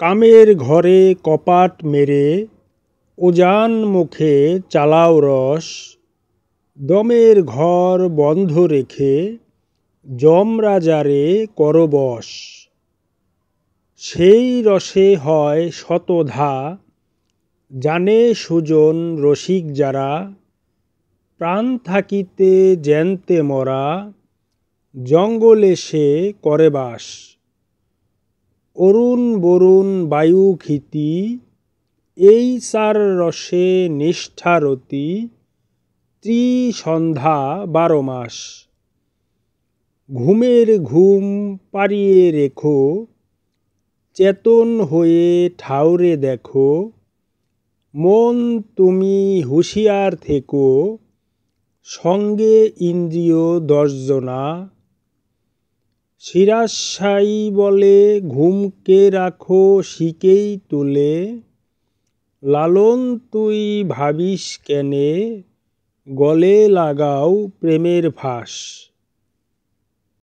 কামের ঘরে কপাট মেরে ওজান মুখে চালাও রস দমের ঘর বন্ধ রেখে যম রাজারে করবস সেই রসে হয় শতধা জানে সুজন রসিক যারা প্রাণ থাকিতে জ্যান্তে মরা জঙ্গলে সে করে বাস অরুণ বরুণ বায়ু খিতি এই চার রসে নিষ্ঠারতি ত্রিসন্ধ্যা বারো মাস ঘুমের ঘুম পাড়িয়ে রেখো চেতন হয়ে ঠাউরে দেখো মন তুমি হুঁশিয়ার থেকো সঙ্গে ইন্দ্রিয় দশজনা শিরাশায়ী বলে ঘুমকে রাখো শিকেই তুলে লালন তুই ভাবিস কেনে গলে লাগাও প্রেমের ভাস